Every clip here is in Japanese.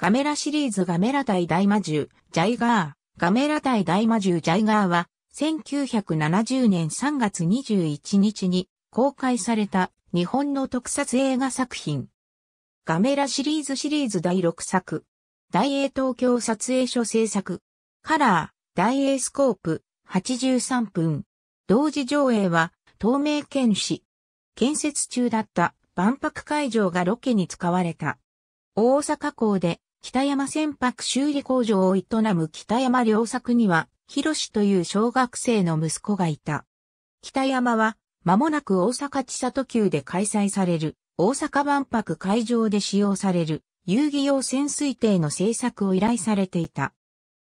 ガメラシリーズガメラ対大魔獣、ジャイガー。ガメラ対大魔獣ジャイガーは、1970年3月21日に公開された日本の特撮映画作品。ガメラシリーズシリーズ第6作。大英東京撮影所制作。カラー、大英スコープ、83分。同時上映は、東名県市。建設中だった万博会場がロケに使われた。大阪港で北山船舶修理工場を営む北山良作には、広という小学生の息子がいた。北山は、間もなく大阪千里宮で開催される、大阪万博会場で使用される、遊戯用潜水艇の製作を依頼されていた。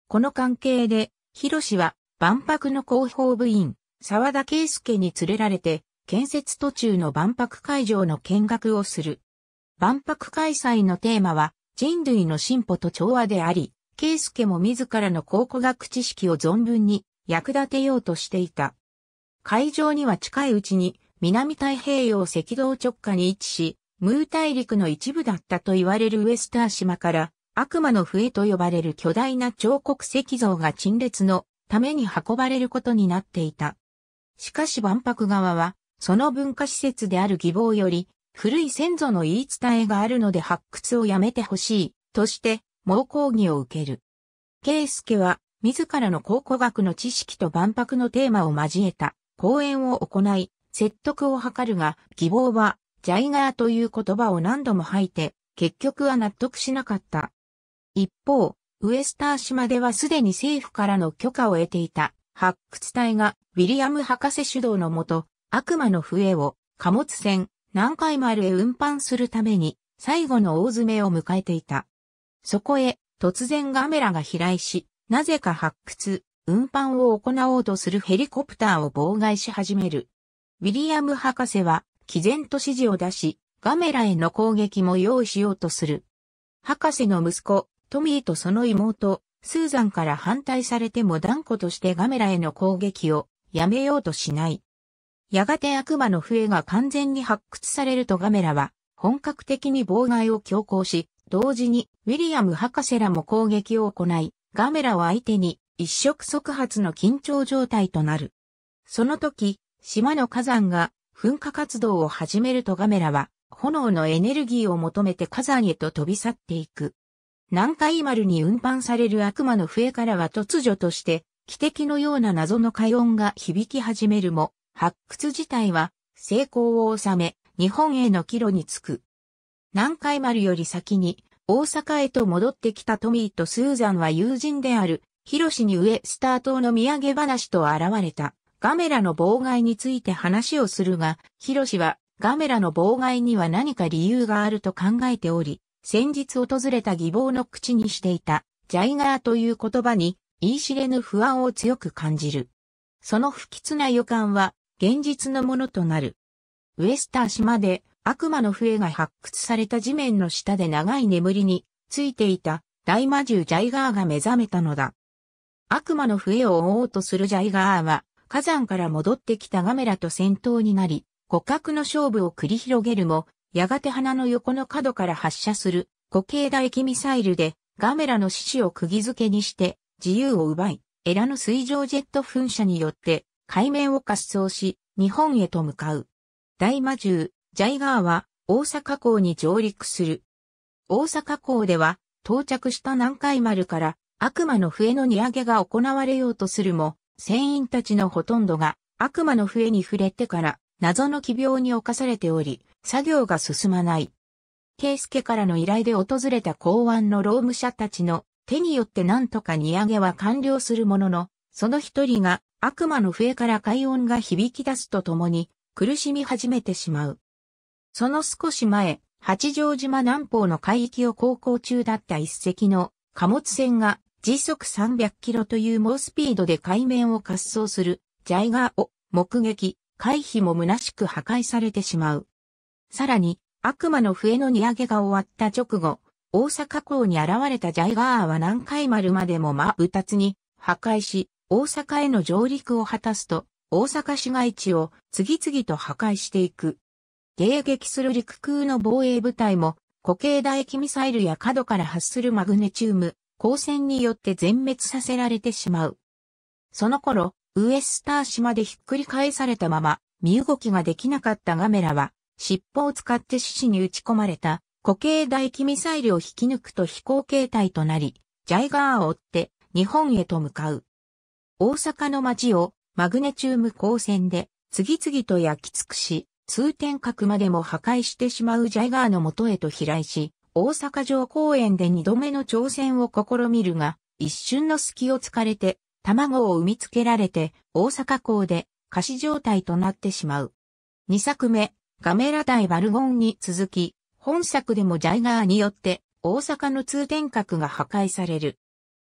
この関係で、広は、万博の広報部員、沢田圭介に連れられて、建設途中の万博会場の見学をする。万博開催のテーマは、人類の進歩と調和であり、ス介も自らの考古学知識を存分に役立てようとしていた。会場には近いうちに南太平洋赤道直下に位置し、ムー大陸の一部だったと言われるウエスター島から悪魔の笛と呼ばれる巨大な彫刻石像が陳列のために運ばれることになっていた。しかし万博側は、その文化施設である義母より、古い先祖の言い伝えがあるので発掘をやめてほしい、として、猛抗議を受ける。圭介は、自らの考古学の知識と万博のテーマを交えた講演を行い、説得を図るが、希望は、ジャイガーという言葉を何度も吐いて、結局は納得しなかった。一方、ウエスター島ではすでに政府からの許可を得ていた発掘隊がウィリアム博士主導のもと、悪魔の笛を貨物船南海丸へ運搬するために最後の大詰めを迎えていた。そこへ突然ガメラが飛来し、なぜか発掘、運搬を行おうとするヘリコプターを妨害し始める。ウィリアム博士は毅然と指示を出し、ガメラへの攻撃も用意しようとする。博士の息子、トミーとその妹、スーザンから反対されても断固としてガメラへの攻撃をやめようとしない。やがて悪魔の笛が完全に発掘されるとガメラは本格的に妨害を強行し、同時にウィリアム博士らも攻撃を行い、ガメラは相手に一触即発の緊張状態となる。その時、島の火山が噴火活動を始めるとガメラは炎のエネルギーを求めて火山へと飛び去っていく。南海丸に運搬される悪魔の笛からは突如として、汽笛のような謎の火音が響き始めるも、発掘自体は成功を収め、日本への帰路につく。南海丸より先に大阪へと戻ってきたトミーとスーザンは友人である、ヒロシに上スター島の土産話と現れた。ガメラの妨害について話をするが、ヒロシはガメラの妨害には何か理由があると考えており、先日訪れた義母の口にしていた、ジャイガーという言葉に、言い知れぬ不安を強く感じる。その不吉な予感は、現実のものとなる。ウエスター島で悪魔の笛が発掘された地面の下で長い眠りについていた大魔獣ジャイガーが目覚めたのだ。悪魔の笛を追おうとするジャイガーは火山から戻ってきたガメラと戦闘になり、互角の勝負を繰り広げるも、やがて鼻の横の角から発射する固形唾液ミサイルでガメラの獅子を釘付けにして自由を奪い、エラの水上ジェット噴射によって海面を滑走し、日本へと向かう。大魔獣、ジャイガーは、大阪港に上陸する。大阪港では、到着した南海丸から、悪魔の笛の荷上げが行われようとするも、船員たちのほとんどが、悪魔の笛に触れてから、謎の奇病に侵されており、作業が進まない。ケスケからの依頼で訪れた港湾の労務者たちの手によって何とか荷上げは完了するものの、その一人が悪魔の笛から快音が響き出すとともに、苦しみ始めてしまう。その少し前、八丈島南方の海域を航行中だった一隻の貨物船が時速300キロという猛スピードで海面を滑走するジャイガーを目撃、回避も虚しく破壊されてしまう。さらに、悪魔の笛の荷上げが終わった直後、大阪港に現れたジャイガーは南海丸までも真二つに破壊し、大阪への上陸を果たすと、大阪市街地を次々と破壊していく。迎撃する陸空の防衛部隊も、固形唾液ミサイルや角から発するマグネチウム、光線によって全滅させられてしまう。その頃、ウエスター島でひっくり返されたまま、身動きができなかったガメラは、尻尾を使って獅子に打ち込まれた、固形唾液ミサイルを引き抜くと飛行形態となり、ジャイガーを追って日本へと向かう。大阪の街をマグネチウム光線で次々と焼き尽くし、通天閣までも破壊してしまうジャイガーの元へと飛来し、大阪城公園で二度目の挑戦を試みるが、一瞬の隙を突かれて、卵を産みつけられて、大阪港で仮死状態となってしまう。二作目、ガメラ対バルゴンに続き、本作でもジャイガーによって、大阪の通天閣が破壊される。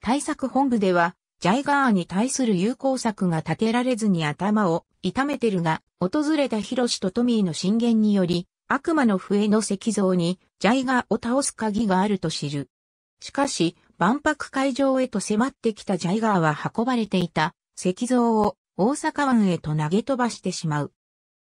対策本部では、ジャイガーに対する有効策が立てられずに頭を痛めてるが、訪れたヒロシとトミーの進言により、悪魔の笛の石像にジャイガーを倒す鍵があると知る。しかし、万博会場へと迫ってきたジャイガーは運ばれていた石像を大阪湾へと投げ飛ばしてしまう。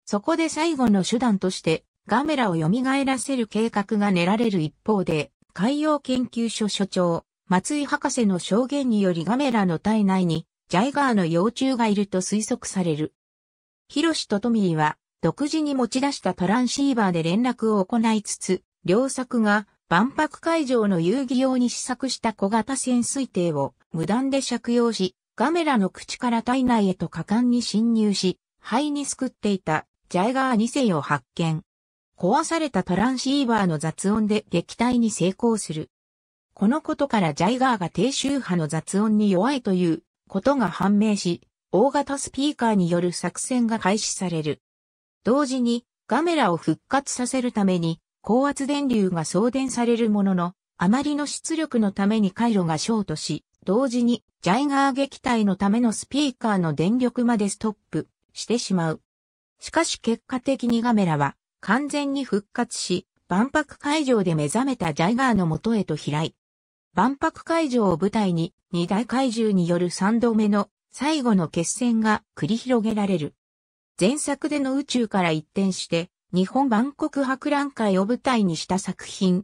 そこで最後の手段として、ガメラを蘇らせる計画が練られる一方で、海洋研究所所長、松井博士の証言によりガメラの体内にジャイガーの幼虫がいると推測される。ヒロシとトミーは独自に持ち出したトランシーバーで連絡を行いつつ、両作が万博会場の遊戯用に試作した小型潜水艇を無断で借用し、ガメラの口から体内へと果敢に侵入し、肺に救っていたジャイガー2世を発見。壊されたトランシーバーの雑音で撃退に成功する。このことからジャイガーが低周波の雑音に弱いということが判明し、大型スピーカーによる作戦が開始される。同時にガメラを復活させるために高圧電流が送電されるものの、あまりの出力のために回路がショートし、同時にジャイガー撃退のためのスピーカーの電力までストップしてしまう。しかし結果的にガメラは完全に復活し、万博会場で目覚めたジャイガーの元へと飛来。万博会場を舞台に二大怪獣による三度目の最後の決戦が繰り広げられる。前作での宇宙から一転して日本万国博覧会を舞台にした作品。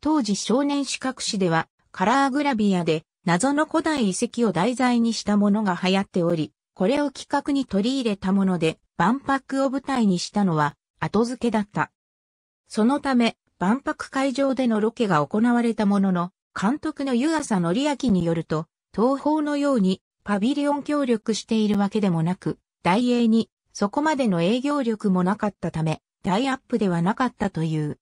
当時少年視覚誌ではカラーグラビアで謎の古代遺跡を題材にしたものが流行っており、これを企画に取り入れたもので万博を舞台にしたのは後付けだった。そのため万博会場でのロケが行われたものの、監督の湯浅則明によると、東方のようにパビリオン協力しているわけでもなく、大英にそこまでの営業力もなかったため、大アップではなかったという。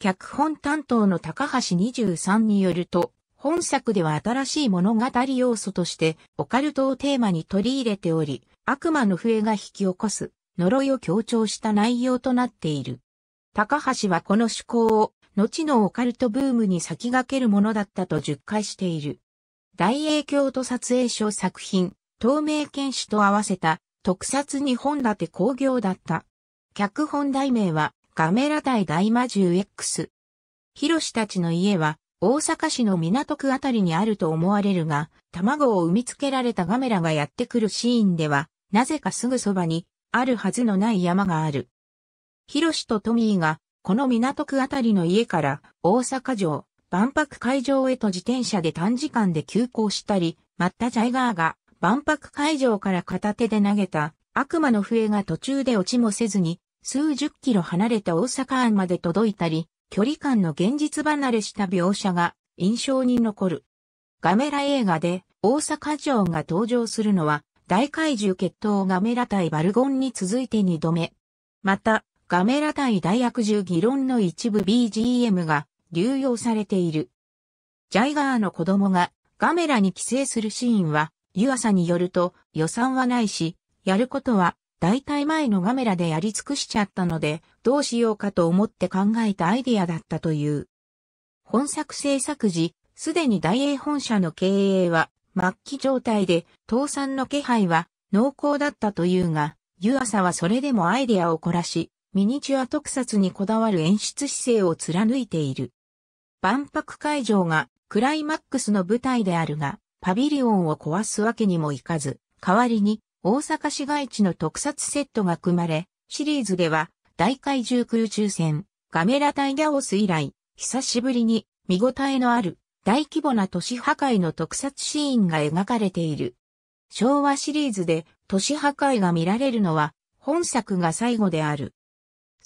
脚本担当の高橋23によると、本作では新しい物語要素として、オカルトをテーマに取り入れており、悪魔の笛が引き起こす、呪いを強調した内容となっている。高橋はこの趣向を後のオカルトブームに先駆けるものだったと述懐している。大影響と撮影賞作品、透明剣士と合わせた特撮に本立て工業だった。脚本題名はガメラ対大魔獣 X。ヒロシたちの家は大阪市の港区あたりにあると思われるが、卵を産みつけられたガメラがやってくるシーンでは、なぜかすぐそばにあるはずのない山がある。ヒロシとトミーがこの港区あたりの家から大阪城、万博会場へと自転車で短時間で急行したり、またジャイガーが万博会場から片手で投げた悪魔の笛が途中で落ちもせずに数十キロ離れた大阪湾まで届いたり、距離感の現実離れした描写が印象に残る。ガメラ映画で大阪城が登場するのは大怪獣決闘ガメラ対バルゴンに続いて2度目。また、ガメラ対大悪獣議論の一部 BGM が流用されている。ジャイガーの子供がガメラに寄生するシーンは、湯浅によると予算はないし、やることは大体前のガメラでやり尽くしちゃったので、どうしようかと思って考えたアイディアだったという。本作制作時、すでに大英本社の経営は末期状態で、倒産の気配は濃厚だったというが、湯浅はそれでもアイデアを凝らし、ミニチュア特撮にこだわる演出姿勢を貫いている。万博会場がクライマックスの舞台であるが、パビリオンを壊すわけにもいかず、代わりに大阪市街地の特撮セットが組まれ、シリーズでは大怪獣空中戦、ガメラ対ギャオス以来、久しぶりに見応えのある大規模な都市破壊の特撮シーンが描かれている。昭和シリーズで都市破壊が見られるのは本作が最後である。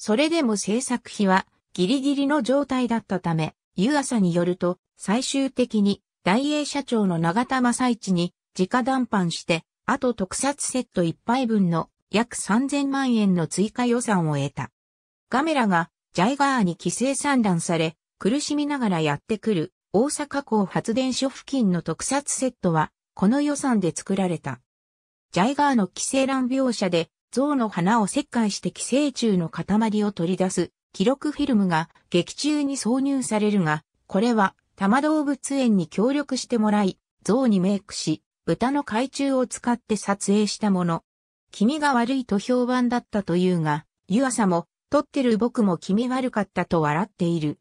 それでも制作費はギリギリの状態だったため、湯浅によると、最終的に大英社長の永田正一に直談判して、あと特撮セット一杯分の約3000万円の追加予算を得た。ガメラがジャイガーに規制散乱され、苦しみながらやってくる大阪港発電所付近の特撮セットは、この予算で作られた。ジャイガーの規制乱描写で象の花を切開して寄生虫の塊を取り出す記録フィルムが劇中に挿入されるが、これは多摩動物園に協力してもらい、象にメイクし、豚の海中を使って撮影したもの。気味が悪いと評判だったというが、湯浅も、撮ってる僕も気味悪かったと笑っている。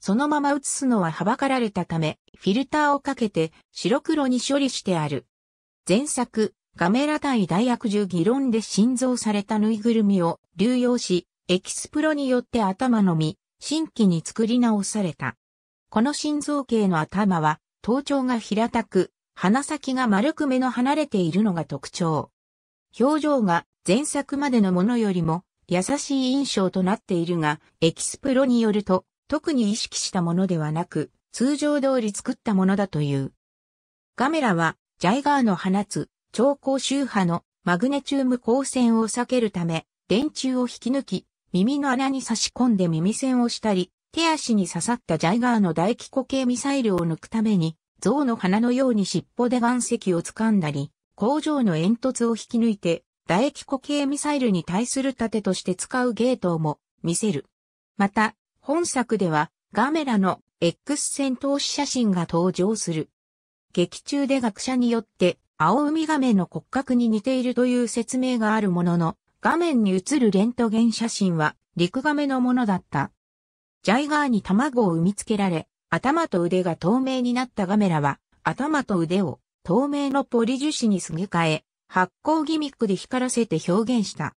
そのまま映すのははばかられたため、フィルターをかけて白黒に処理してある。前作、ガメラ対大悪獣議論で新造されたぬいぐるみを流用し、エキスプロによって頭のみ、新規に作り直された。この心臓系の頭は、頭頂が平たく、鼻先が丸く目の離れているのが特徴。表情が前作までのものよりも優しい印象となっているが、エキスプロによると特に意識したものではなく、通常通り作ったものだという。ガメラはジャイガーの放つ超高周波のマグネチウム光線を避けるため、電柱を引き抜き、耳の穴に差し込んで耳栓をしたり、手足に刺さったジャイガーの大気固形ミサイルを抜くために、象の鼻のように尻尾で岩石を掴んだり、工場の煙突を引き抜いて、唾液固形ミサイルに対する盾として使うゲートも見せる。また、本作ではガメラの X 戦闘資写真が登場する。劇中で学者によって青海画面の骨格に似ているという説明があるものの、画面に映るレントゲン写真は陸亀のものだった。ジャイガーに卵を産み付けられ、頭と腕が透明になったガメラは、頭と腕を透明のポリ樹脂にすげ替え、発光ギミックで光らせて表現した。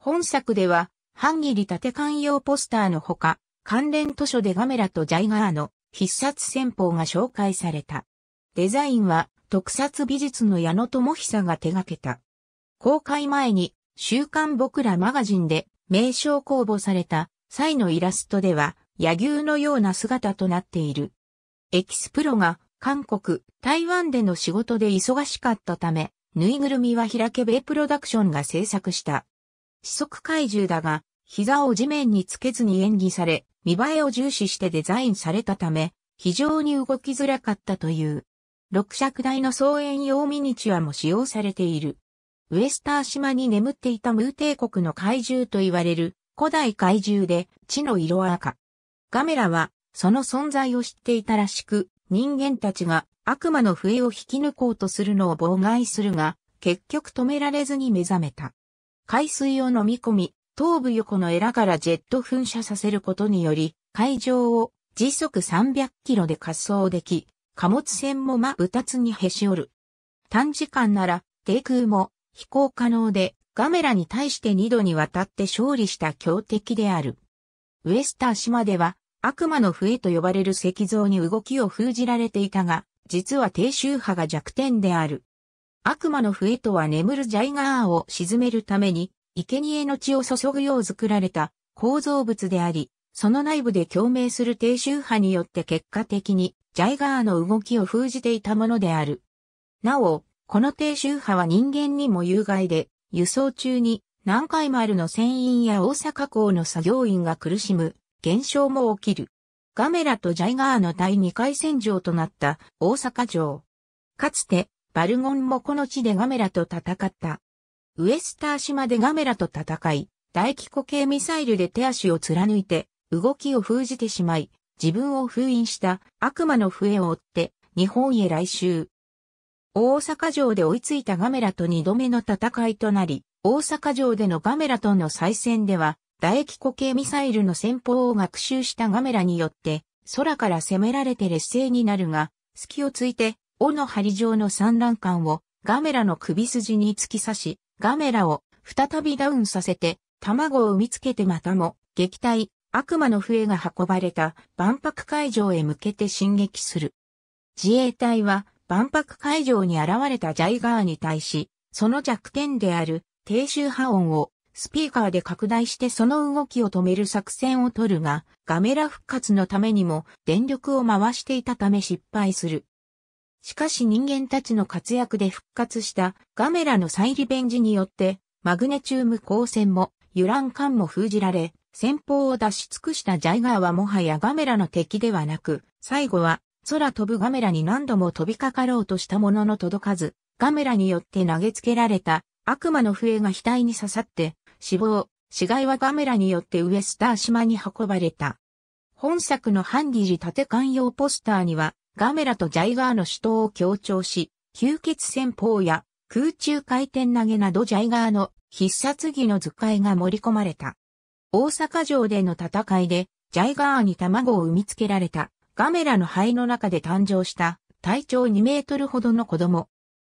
本作では、ハンギリ縦観用ポスターのほか、関連図書でガメラとジャイガーの必殺戦法が紹介された。デザインは特撮美術の矢野智久が手掛けた。公開前に、週刊僕らマガジンで名称公募された際のイラストでは、野牛のような姿となっている。エキスプロが韓国、台湾での仕事で忙しかったため、ぬいぐるみは開けべプロダクションが制作した。四足怪獣だが、膝を地面につけずに演技され、見栄えを重視してデザインされたため、非常に動きづらかったという。六尺台の草園用ミニチュアも使用されている。ウエスター島に眠っていたムー帝国の怪獣と言われる古代怪獣で地の色赤。ガメラはその存在を知っていたらしく人間たちが悪魔の笛を引き抜こうとするのを妨害するが結局止められずに目覚めた。海水を飲み込み頭部横のエラからジェット噴射させることにより海上を時速300キロで滑走でき貨物船もぶ二つにへし折る。短時間なら、低空も飛行可能で、ガメラに対して二度にわたって勝利した強敵である。ウエスター島では、悪魔の笛と呼ばれる石像に動きを封じられていたが、実は低周波が弱点である。悪魔の笛とは眠るジャイガーを沈めるために、生贄の血を注ぐよう作られた構造物であり、その内部で共鳴する低周波によって結果的にジャイガーの動きを封じていたものである。なお、この低周波は人間にも有害で、輸送中に南海丸の船員や大阪港の作業員が苦しむ現象も起きる。ガメラとジャイガーの第2回戦場となった大阪城。かつて、バルゴンもこの地でガメラと戦った。ウエスター島でガメラと戦い、大気固形ミサイルで手足を貫いて動きを封じてしまい、自分を封印した悪魔の笛を追って日本へ来襲。大阪城で追いついたガメラと二度目の戦いとなり、大阪城でのガメラとの再戦では、唾液固形ミサイルの戦法を学習したガメラによって、空から攻められて劣勢になるが、隙をついて、尾の針状の産卵管をガメラの首筋に突き刺し、ガメラを再びダウンさせて、卵を産みつけてまたも撃退、悪魔の笛が運ばれた万博会場へ向けて進撃する。自衛隊は万博会場に現れたジャイガーに対し、その弱点である低周波音をスピーカーで拡大してその動きを止める作戦を取るが、ガメラ復活のためにも電力を回していたため失敗する。しかし人間たちの活躍で復活したガメラの再リベンジによって、マグネチウム光線も、ユラン管も封じられ、先方を出し尽くしたジャイガーはもはやガメラの敵ではなく、最後は空飛ぶガメラに何度も飛びかかろうとしたものの届かず、ガメラによって投げつけられた悪魔の笛が額に刺さって死亡、死骸はガメラによってウエスター島に運ばれた。本作のハンディジ縦観用ポスターには、ガメラとジャイガーの死闘を強調し、吸血戦法や空中回転投げなどジャイガーの必殺技の図解が盛り込まれた。大阪城での戦いで、ジャイガーに卵を産みつけられた、ガメラの肺の中で誕生した、体長2メートルほどの子供。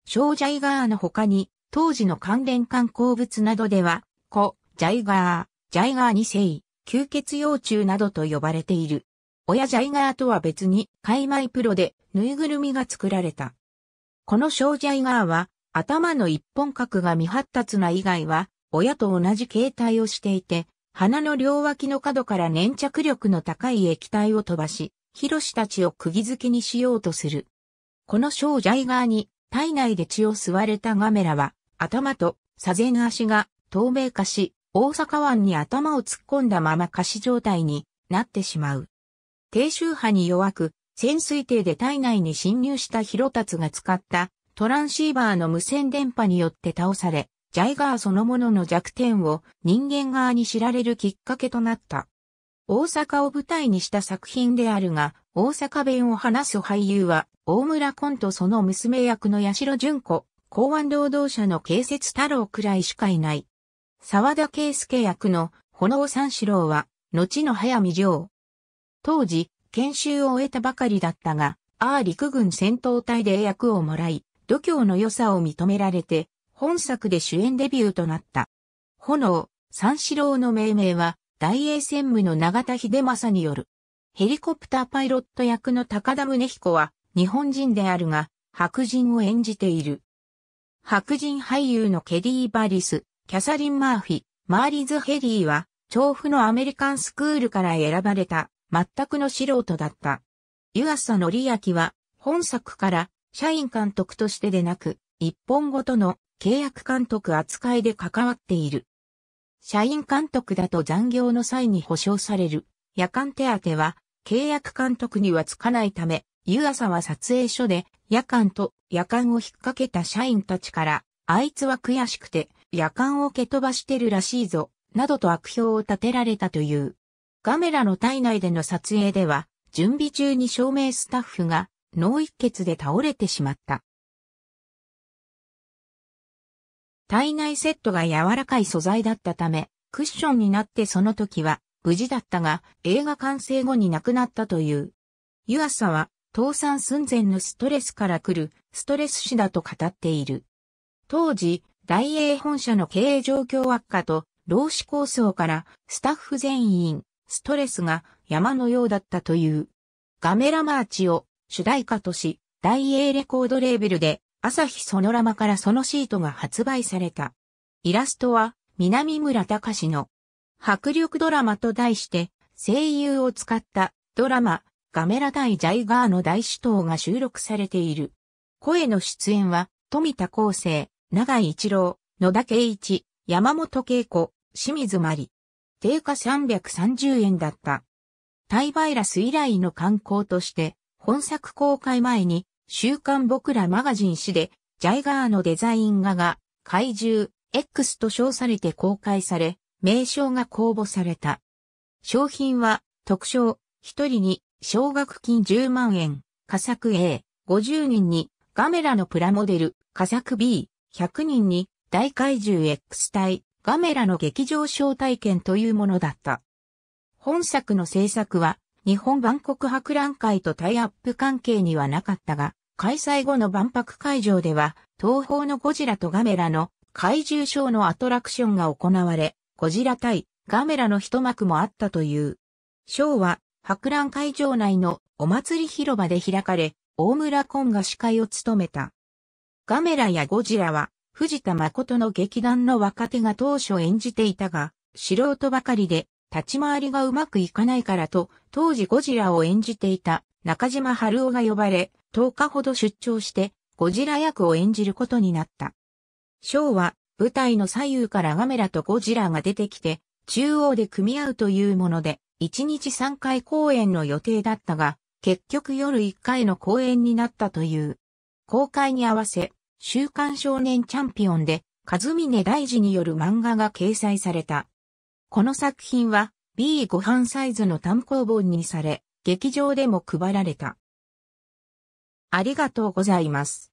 小ジャイガーの他に、当時の関連観光物などでは、子、ジャイガー、ジャイガー2世、吸血幼虫などと呼ばれている。親ジャイガーとは別に、海米プロで、ぬいぐるみが作られた。この小ジャイガーは、頭の一本角が未発達な以外は、親と同じ形態をしていて、鼻の両脇の角から粘着力の高い液体を飛ばし、ヒロシたちを釘付けにしようとする。この小ジャイガーに体内で血を吸われたガメラは頭と左前足が透明化し、大阪湾に頭を突っ込んだまま可視状態になってしまう。低周波に弱く、潜水艇で体内に侵入したヒロタツが使ったトランシーバーの無線電波によって倒され、ジャイガーそのものの弱点を人間側に知られるきっかけとなった。大阪を舞台にした作品であるが、大阪弁を話す俳優は、大村コンとその娘役の八代淳子、港湾労働者の警察太郎くらいしかいない。沢田圭介役の炎三四郎は、後の早見城。当時、研修を終えたばかりだったが、アー陸軍戦闘隊で役をもらい、度胸の良さを認められて、本作で主演デビューとなった。炎、三四郎の命名は、大英専務の永田秀正による。ヘリコプターパイロット役の高田宗彦は、日本人であるが、白人を演じている。白人俳優のケリー・バリス、キャサリン・マーフィマーリズ・ヘリーは、調布のアメリカンスクールから選ばれた、全くの素人だった。湯浅則明は、本作から、社員監督としてでなく、一本ごとの契約監督扱いで関わっている。社員監督だと残業の際に保障される夜間手当は契約監督にはつかないため、湯浅は撮影所で夜間と夜間を引っ掛けた社員たちから、あいつは悔しくて夜間を蹴飛ばしてるらしいぞ、などと悪評を立てられたという。ガメラの体内での撮影では、準備中に照明スタッフが脳一血で倒れてしまった。体内セットが柔らかい素材だったため、クッションになってその時は無事だったが映画完成後に亡くなったという。湯浅は倒産寸前のストレスから来るストレス死だと語っている。当時、大英本社の経営状況悪化と労使構想からスタッフ全員ストレスが山のようだったという。ガメラマーチを主題歌とし、大英レコードレーベルで朝日ソノラマからそのシートが発売された。イラストは、南村隆史の、迫力ドラマと題して、声優を使ったドラマ、ガメラ対ジャイガーの大主頭が収録されている。声の出演は、富田光生、長井一郎、野田圭一、山本恵子、清水まり。定価330円だった。タイバイラス以来の観光として、本作公開前に週刊僕らマガジン誌で、ジャイガーのデザイン画が、怪獣、X と称されて公開され、名称が公募された。商品は、特賞、1人に、奨学金10万円、加作 A、50人に、ガメラのプラモデル、加作 B、100人に、大怪獣 X 対、ガメラの劇場招待券というものだった。本作の制作は、日本万国博覧会とタイアップ関係にはなかったが、開催後の万博会場では、東方のゴジラとガメラの怪獣ショーのアトラクションが行われ、ゴジラ対ガメラの一幕もあったという。ショーは博覧会場内のお祭り広場で開かれ、大村昆が司会を務めた。ガメラやゴジラは藤田誠の劇団の若手が当初演じていたが、素人ばかりで立ち回りがうまくいかないからと、当時ゴジラを演じていた中島春夫が呼ばれ、10日ほど出張して、ゴジラ役を演じることになった。ショーは、舞台の左右からガメラとゴジラが出てきて、中央で組み合うというもので、1日3回公演の予定だったが、結局夜1回の公演になったという。公開に合わせ、週刊少年チャンピオンで、和峰大二による漫画が掲載された。この作品は B5 版サイズの単行本にされ、劇場でも配られた。ありがとうございます。